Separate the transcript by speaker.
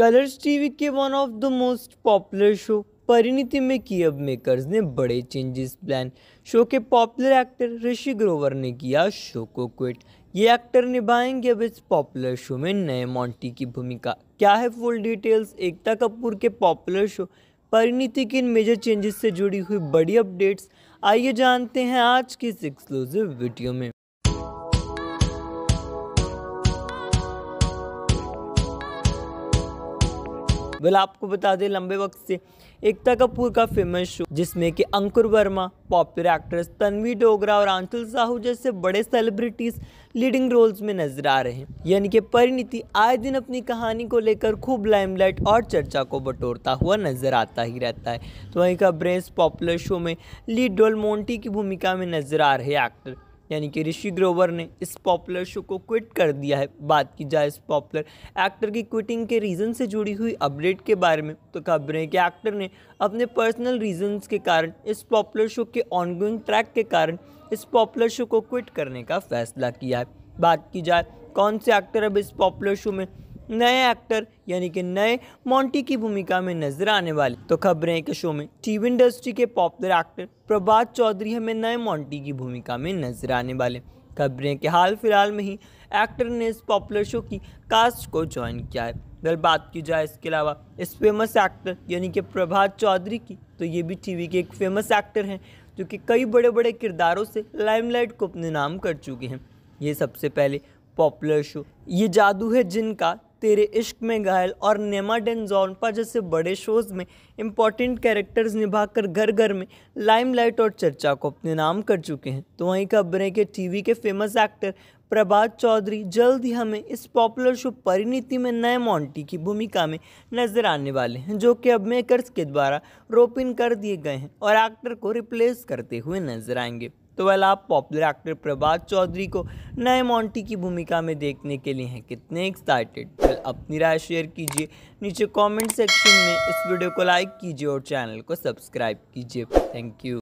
Speaker 1: colours TV के one of the most popular show Parineeti में की अब मेकर्स ने बड़े चेंजेस प्लान शो के पॉपुलर एक्टर ऋषि ग्रोवर ने किया शो को क्विट ये एक्टर निभाएंगे अब इस पॉपुलर शो में नए मॉन्टी की भूमिका क्या है फुल डिटेल्स एकता कपूर के पॉपुलर शो परिणति की इन मेजर चेंजेस से जुड़ी हुई बड़ी अपडेट्स आइए जानते हैं आज की इस एक्सक्लूसिव वीडियो में वेल आपको बता दें लंबे वक्त से एकता कपूर का फेमस शो जिसमें कि अंकुर वर्मा पॉपुलर एक्ट्रेस तन्वी डोगरा और आंचल साहू जैसे बड़े सेलिब्रिटीज लीडिंग रोल्स में नजर आ रहे हैं यानी कि परिणीति आए दिन अपनी कहानी को लेकर खूब लाइमलाइट और चर्चा को बटोरता हुआ नजर आता ही रहता है तो वहीं का ब्रेस पॉपुलर शो में लीड डोल मोन्टी की भूमिका में नजर आ रहे एक्टर यानी कि ऋषि ग्रोवर ने इस पॉपुलर शो को क्विट कर दिया है बात की जाए इस पॉपुलर एक्टर की क्विटिंग के रीज़न से जुड़ी हुई अपडेट के बारे में तो खबर है कि एक्टर ने अपने पर्सनल रीजंस के कारण इस पॉपुलर शो के ऑनगोइंग ट्रैक के कारण इस पॉपुलर शो को क्विट करने का फैसला किया है बात की जाए कौन से एक्टर अब इस पॉपुलर शो में नए एक्टर यानी कि नए मॉन्टी की भूमिका में नजर आने वाले तो खबरें हैं कि शो में टीवी इंडस्ट्री के पॉपुलर एक्टर प्रभात चौधरी हमें नए मॉन्टी की भूमिका में नजर आने वाले खबरें के हाल फिलहाल में ही एक्टर ने इस पॉपुलर शो की कास्ट को ज्वाइन किया है अगर बात की जाए इसके अलावा इस फेमस एक्टर यानी कि प्रभात चौधरी की तो ये भी टीवी के एक फेमस एक्टर हैं जो कि कई बड़े बड़े किरदारों से लाइमलाइट को अपने नाम कर चुके हैं ये सबसे पहले पॉपुलर शो ये जादू है जिनका तेरे इश्क में घायल और नेमा डेनजोनपा जैसे बड़े शोज़ में इंपॉर्टेंट कैरेक्टर्स निभाकर घर घर में लाइमलाइट और चर्चा को अपने नाम कर चुके हैं तो वहीं खबरें के टीवी के फेमस एक्टर प्रभात चौधरी जल्द ही हमें इस पॉपुलर शो परिणीति में नए मॉन्टी की भूमिका में नजर आने वाले हैं जो कि अब मेकर्स के द्वारा रोपिन कर दिए गए हैं और एक्टर को रिप्लेस करते हुए नजर आएंगे तो वेल आप पॉपुलर एक्टर प्रभात चौधरी को नए मॉन्टी की भूमिका में देखने के लिए हैं कितने एक्साइटेड वेल अपनी राय शेयर कीजिए नीचे कमेंट सेक्शन में इस वीडियो को लाइक कीजिए और चैनल को सब्सक्राइब कीजिए थैंक यू